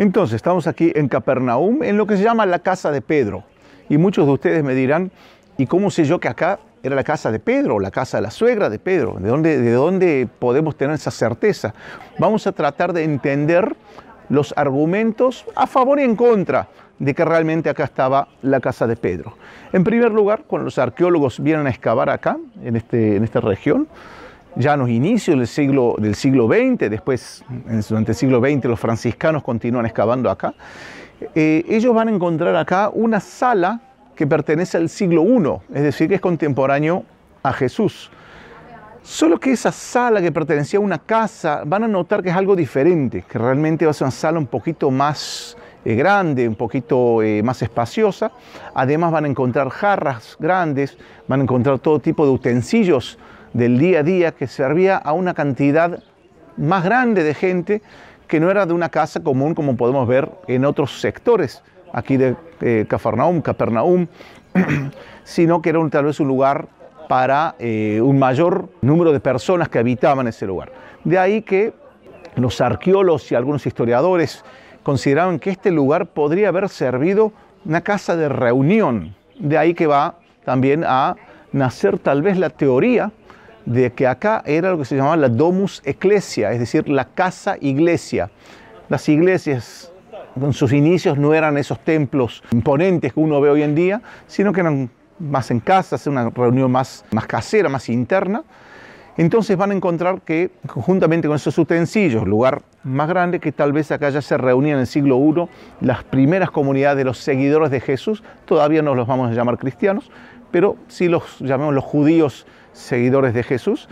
Entonces, estamos aquí en Capernaum, en lo que se llama la casa de Pedro. Y muchos de ustedes me dirán, ¿y cómo sé yo que acá era la casa de Pedro, la casa de la suegra de Pedro? ¿De dónde, podemos tener esa certeza? Vamos a tratar de entender los argumentos a favor y en contra de que realmente acá estaba la casa de Pedro. En primer lugar, cuando los arqueólogos vienen a excavar acá, en este, esta región, ya en los inicios del siglo, del siglo XX, después durante el siglo XX los franciscanos continúan excavando acá, eh, ellos van a encontrar acá una sala que pertenece al siglo I, es decir, que es contemporáneo a Jesús. Solo que esa sala que pertenecía a una casa, van a notar que es algo diferente, que realmente va a ser una sala un poquito más eh, grande, un poquito eh, más espaciosa. Además van a encontrar jarras grandes, van a encontrar todo tipo de utensilios del día a día que servía a una cantidad más grande de gente que no era de una casa común como podemos ver en otros sectores aquí de eh, Cafarnaum, Capernaum, sino que era tal vez un lugar para eh, un mayor número de personas que habitaban ese lugar. De ahí que los arqueólogos y algunos historiadores consideraban que este lugar podría haber servido una casa de reunión. De ahí que va también a nacer tal vez la teoría de que acá era lo que se llamaba la domus ecclesia, es decir, la casa iglesia. Las iglesias en sus inicios no eran esos templos imponentes que uno ve hoy en día, sino que eran más en casa, una reunión más, más casera, más interna. Entonces van a encontrar que, conjuntamente con esos utensilios, lugar más grande que tal vez acá ya se reunían en el siglo I, las primeras comunidades de los seguidores de Jesús, todavía no los vamos a llamar cristianos, pero sí los llamamos los judíos seguidores de Jesús.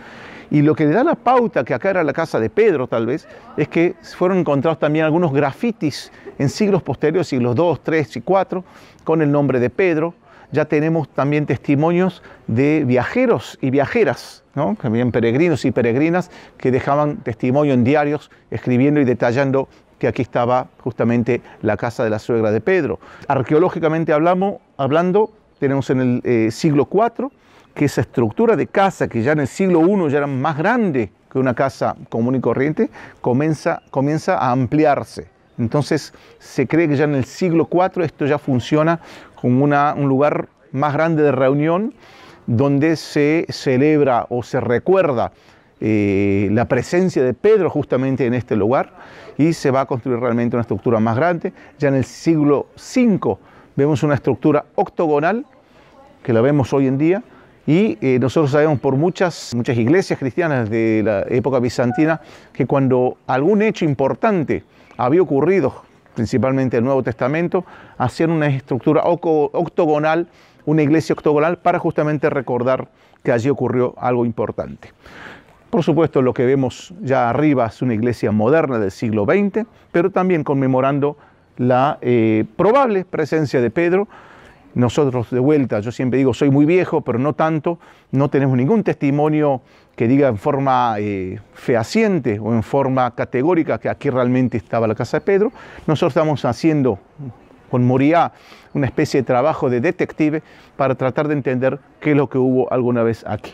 Y lo que le da la pauta, que acá era la casa de Pedro tal vez, es que fueron encontrados también algunos grafitis en siglos posteriores, siglos 2, 3 y 4, con el nombre de Pedro. Ya tenemos también testimonios de viajeros y viajeras, ¿no? también peregrinos y peregrinas, que dejaban testimonio en diarios, escribiendo y detallando que aquí estaba justamente la casa de la suegra de Pedro. Arqueológicamente hablamos, hablando, tenemos en el eh, siglo IV que esa estructura de casa, que ya en el siglo I ya era más grande que una casa común y corriente, comienza, comienza a ampliarse. Entonces se cree que ya en el siglo IV esto ya funciona como un lugar más grande de reunión donde se celebra o se recuerda eh, la presencia de Pedro justamente en este lugar y se va a construir realmente una estructura más grande. Ya en el siglo V vemos una estructura octogonal, que la vemos hoy en día, y eh, nosotros sabemos por muchas, muchas iglesias cristianas de la época bizantina que cuando algún hecho importante había ocurrido, principalmente el Nuevo Testamento, hacían una estructura octogonal, una iglesia octogonal, para justamente recordar que allí ocurrió algo importante. Por supuesto, lo que vemos ya arriba es una iglesia moderna del siglo XX, pero también conmemorando la eh, probable presencia de Pedro. Nosotros de vuelta, yo siempre digo, soy muy viejo, pero no tanto, no tenemos ningún testimonio que diga en forma eh, fehaciente o en forma categórica que aquí realmente estaba la casa de Pedro. Nosotros estamos haciendo con Moriá una especie de trabajo de detective para tratar de entender qué es lo que hubo alguna vez aquí.